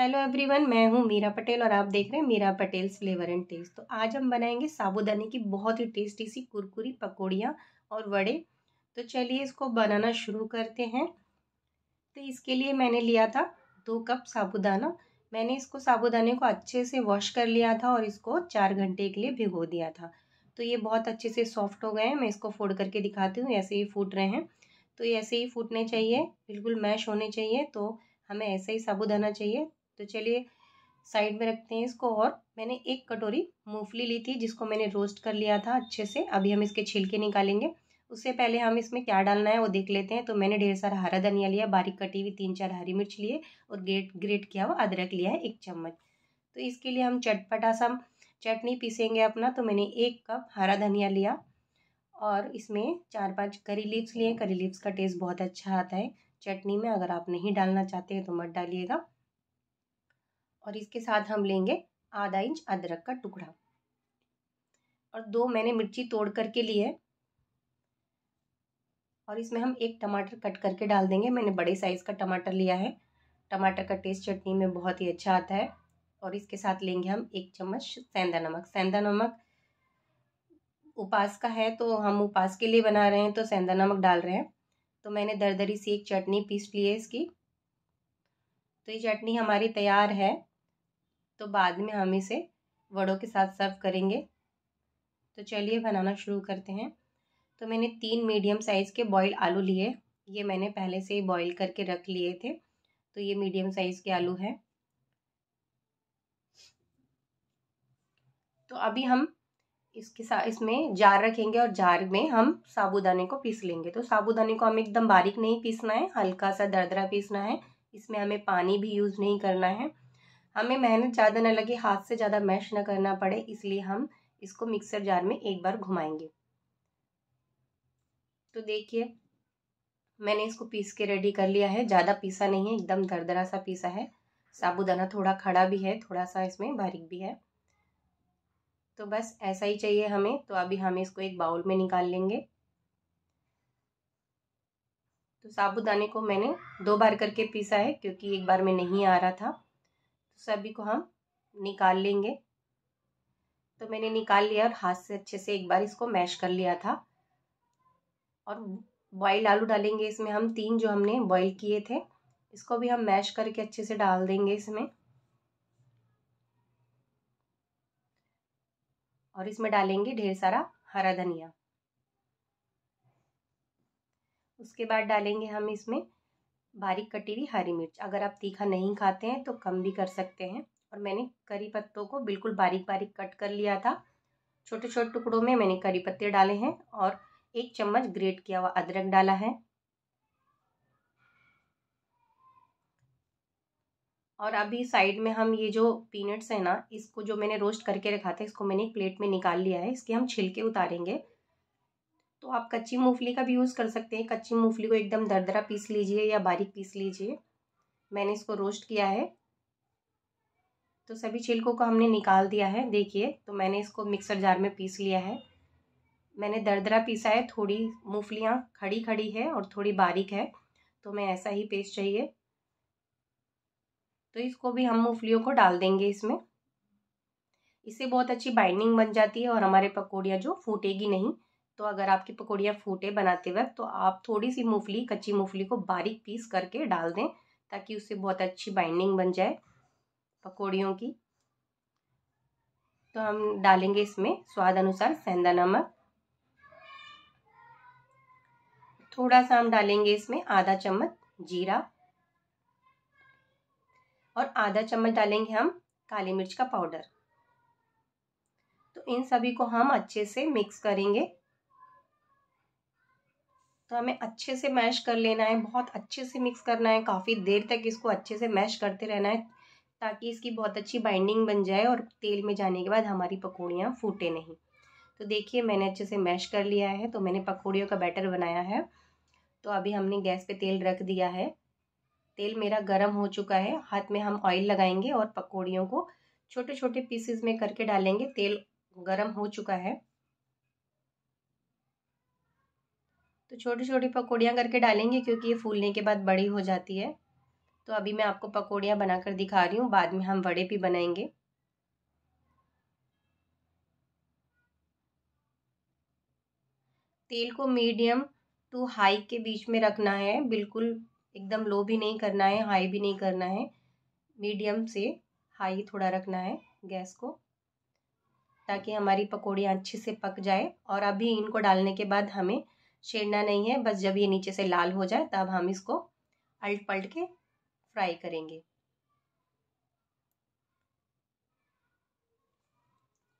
hello everyone मैं हूँ मीरा पटेल और आप देख रहे हैं Meera Patel flavour and taste तो आज हम बनाएंगे साबुदाने की बहुत ही टेस्टी सी कुरकुरी पकौड़ियाँ और वड़े तो चलिए इसको बनाना शुरू करते हैं तो इसके लिए मैंने लिया था दो कप साबुदाना मैंने इसको साबुदाने को अच्छे से वॉश कर लिया था और इसको चार घंटे के लिए भिगो दिया था तो ये बहुत अच्छे से सॉफ्ट हो गए हैं मैं इसको फोड़ करके दिखाती हूँ ऐसे ही फूट रहे हैं तो ऐसे ही फूटने चाहिए बिल्कुल मैश होने चाहिए तो हमें ऐसे ही साबुदाना चाहिए तो चलिए साइड में रखते हैं इसको और मैंने एक कटोरी मूंगफली ली थी जिसको मैंने रोस्ट कर लिया था अच्छे से अभी हम इसके छिलके निकालेंगे उससे पहले हम इसमें क्या डालना है वो देख लेते हैं तो मैंने ढेर सारा हरा धनिया लिया बारीक कटी हुई तीन चार हरी मिर्च लिए और ग्रेट ग्रेट किया हुआ अदरक लिया है एक चम्मच तो इसके लिए हम चटपटा सा चटनी पीसेंगे अपना तो मैंने एक कप हरा धनिया लिया और इसमें चार पांच करी लीव्स लिए करी लीव्स का टेस्ट बहुत अच्छा आता है चटनी में अगर आप नहीं डालना चाहते हैं तो मत डालिएगा और इसके साथ हम लेंगे आधा इंच अदरक का टुकड़ा और दो मैंने मिर्ची तोड़ करके लिए और इसमें हम एक टमाटर कट करके डाल देंगे मैंने बड़े साइज़ का टमाटर लिया है टमाटर का टेस्ट चटनी में बहुत ही अच्छा आता है और इसके साथ लेंगे हम एक चम्मच सेंधा नमक सेंधा नमक उपास का है तो हम उपास के लिए बना रहे हैं तो सेंधा नमक डाल रहे हैं तो मैंने दरदरी सी एक चटनी पीस ली है इसकी तो ये चटनी हमारी तैयार है तो बाद में हम इसे वड़ों के साथ सर्व करेंगे तो चलिए बनाना शुरू करते हैं तो मैंने तीन मीडियम साइज़ के बॉयल आलू लिए ये मैंने पहले से ही बॉयल करके रख लिए थे तो ये मीडियम साइज़ के आलू हैं तो अभी हम इसके साथ इसमें जार रखेंगे और जार में हम साबुदाने को पीस लेंगे तो साबुदाने को हमें एकदम बारीक नहीं पीसना है हल्का सा दरदरा पीसना है इसमें हमें पानी भी यूज़ नहीं करना है हमें मेहनत ज़्यादा ना लगे हाथ से ज़्यादा मैश ना करना पड़े इसलिए हम इसको मिक्सर जार में एक बार घुमाएंगे तो देखिए मैंने इसको पीस के रेडी कर लिया है ज़्यादा पीसा नहीं है एकदम दरदरा सा पीसा है साबुदाना थोड़ा खड़ा भी है थोड़ा सा इसमें बारीक भी है तो बस ऐसा ही चाहिए हमें तो अभी हम इसको एक बाउल में निकाल लेंगे तो साबुदाने को मैंने दो बार करके पीसा है क्योंकि एक बार में नहीं आ रहा था सभी को हम निकाल लेंगे तो मैंने निकाल लिया और हाथ से अच्छे से एक बार इसको मैश कर लिया था और बॉइल्ड आलू डालेंगे इसमें हम तीन जो हमने बॉईल किए थे इसको भी हम मैश करके अच्छे से डाल देंगे इसमें और इसमें डालेंगे ढेर सारा हरा धनिया उसके बाद डालेंगे हम इसमें बारीक कटी हुई हरी मिर्च अगर आप तीखा नहीं खाते हैं तो कम भी कर सकते हैं और मैंने करी पत्तों को बिल्कुल बारीक बारीक कट कर लिया था छोटे छोटे टुकड़ों में मैंने करी पत्ते डाले हैं और एक चम्मच ग्रेट किया हुआ अदरक डाला है और अभी साइड में हम ये जो पीनट्स है ना इसको जो मैंने रोस्ट करके रखा था इसको मैंने एक प्लेट में निकाल लिया है इसके हम छिलके उतारेंगे तो आप कच्ची मूंगफली का भी यूज़ कर सकते हैं कच्ची मूंगफली को एकदम दरदरा पीस लीजिए या बारीक पीस लीजिए मैंने इसको रोस्ट किया है तो सभी छिलकों को हमने निकाल दिया है देखिए तो मैंने इसको मिक्सर जार में पीस लिया है मैंने दरदरा पीसा है थोड़ी मूँगफलियाँ खड़ी खड़ी है और थोड़ी बारीक है तो मैं ऐसा ही पेस्ट चाहिए तो इसको भी हम मूँगफलियों को डाल देंगे इसमें इससे बहुत अच्छी बाइंडिंग बन जाती है और हमारे पकौड़ियाँ जो फूटेगी नहीं तो अगर आपकी पकौड़ियाँ फूटे बनाते वक्त तो आप थोड़ी सी मूंगफली कच्ची मूंगफली को बारीक पीस करके डाल दें ताकि उससे बहुत अच्छी बाइंडिंग बन जाए पकौड़ियों की तो हम डालेंगे इसमें स्वाद अनुसार सेंधा नमक थोड़ा सा हम डालेंगे इसमें आधा चम्मच जीरा और आधा चम्मच डालेंगे हम काली मिर्च का पाउडर तो इन सभी को हम अच्छे से मिक्स करेंगे तो हमें अच्छे से मैश कर लेना है बहुत अच्छे से मिक्स करना है काफ़ी देर तक इसको अच्छे से मैश करते रहना है ताकि इसकी बहुत अच्छी बाइंडिंग बन जाए और तेल में जाने के बाद हमारी पकौड़ियाँ फूटे नहीं तो देखिए मैंने अच्छे से मैश कर लिया है तो मैंने पकौड़ियों का बैटर बनाया है तो अभी हमने गैस पे तेल रख दिया है तेल मेरा गर्म हो चुका है हाथ में हम ऑयल लगाएंगे और पकौड़ियों को छोटे छोटे पीसेस में करके डालेंगे तेल गर्म हो चुका है तो छोटी छोटी पकौड़ियाँ करके डालेंगे क्योंकि ये फूलने के बाद बड़ी हो जाती है तो अभी मैं आपको पकौड़ियाँ बनाकर दिखा रही हूँ बाद में हम वड़े भी बनाएंगे तेल को मीडियम टू हाई के बीच में रखना है बिल्कुल एकदम लो भी नहीं करना है हाई भी नहीं करना है मीडियम से हाई थोड़ा रखना है गैस को ताकि हमारी पकौड़ियाँ अच्छे से पक जाए और अभी इनको डालने के बाद हमें छेड़ना नहीं है बस जब ये नीचे से लाल हो जाए तब हम इसको अल्ट पलट के फ्राई करेंगे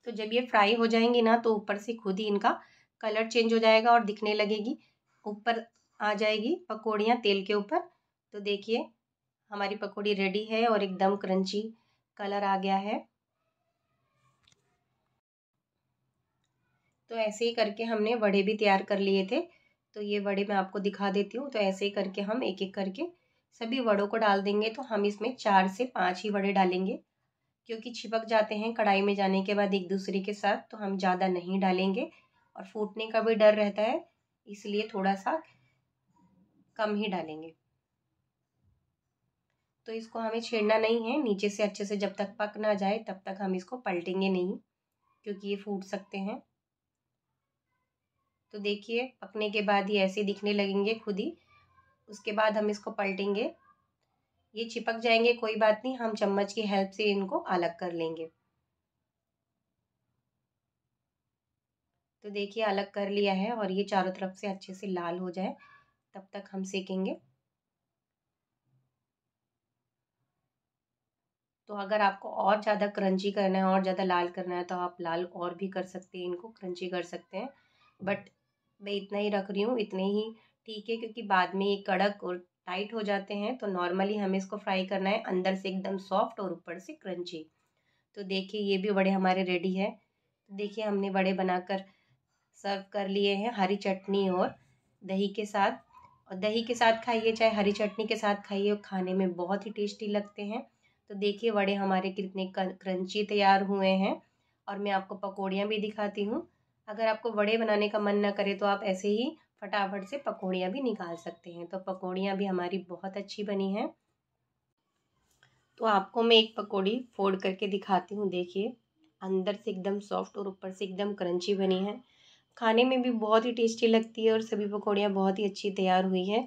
तो जब ये फ्राई हो जाएंगी ना तो ऊपर से खुद ही इनका कलर चेंज हो जाएगा और दिखने लगेगी ऊपर आ जाएगी पकौड़ियाँ तेल के ऊपर तो देखिए हमारी पकौड़ी रेडी है और एकदम क्रंची कलर आ गया है तो ऐसे ही करके हमने वड़े भी तैयार कर लिए थे तो ये वड़े मैं आपको दिखा देती हूँ तो ऐसे ही करके हम एक एक करके सभी वड़ों को डाल देंगे तो हम इसमें चार से पाँच ही वड़े डालेंगे क्योंकि छिपक जाते हैं कढ़ाई में जाने के बाद एक दूसरे के साथ तो हम ज़्यादा नहीं डालेंगे और फूटने का भी डर रहता है इसलिए थोड़ा सा कम ही डालेंगे तो इसको हमें छेड़ना नहीं है नीचे से अच्छे से जब तक पक ना जाए तब तक हम इसको पलटेंगे नहीं क्योंकि ये फूट सकते हैं तो देखिए पकने के बाद ये ऐसे दिखने लगेंगे खुद ही उसके बाद हम इसको पलटेंगे ये चिपक जाएंगे कोई बात नहीं हम चम्मच की हेल्प से इनको अलग कर लेंगे तो देखिए अलग कर लिया है और ये चारों तरफ से अच्छे से लाल हो जाए तब तक हम सेकेंगे तो अगर आपको और ज़्यादा क्रंची करना है और ज़्यादा लाल करना है तो आप लाल और भी कर सकते हैं इनको क्रंची कर सकते हैं बट मैं इतना ही रख रही हूँ इतने ही ठीक है क्योंकि बाद में ये कड़क और टाइट हो जाते हैं तो नॉर्मली हमें इसको फ्राई करना है अंदर से एकदम सॉफ्ट और ऊपर से क्रंची तो देखिए ये भी बड़े हमारे रेडी है तो देखिए हमने बड़े बनाकर सर्व कर लिए हैं हरी चटनी और दही के साथ और दही के साथ खाइए चाहे हरी चटनी के साथ खाइए खाने में बहुत ही टेस्टी लगते हैं तो देखिए बड़े हमारे कितने क्रंची तैयार हुए हैं और मैं आपको पकौड़ियाँ भी दिखाती हूँ अगर आपको बड़े बनाने का मन ना करे तो आप ऐसे ही फटाफट से पकौड़ियाँ भी निकाल सकते हैं तो पकौड़ियाँ भी हमारी बहुत अच्छी बनी हैं तो आपको मैं एक पकौड़ी फोड़ करके दिखाती हूँ देखिए अंदर से एकदम सॉफ्ट और ऊपर से एकदम क्रंची बनी है खाने में भी बहुत ही टेस्टी लगती है और सभी पकौड़ियाँ बहुत ही अच्छी तैयार हुई हैं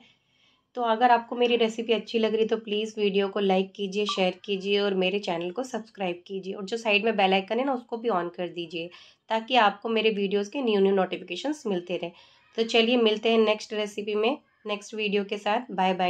तो अगर आपको मेरी रेसिपी अच्छी लग रही तो प्लीज़ वीडियो को लाइक कीजिए शेयर कीजिए और मेरे चैनल को सब्सक्राइब कीजिए और जो साइड में बेल आइकन है ना उसको भी ऑन कर दीजिए ताकि आपको मेरे वीडियोस के न्यू न्यू नोटिफिकेशंस मिलते रहें तो चलिए मिलते हैं नेक्स्ट रेसिपी में नेक्स्ट वीडियो के साथ बाय बाय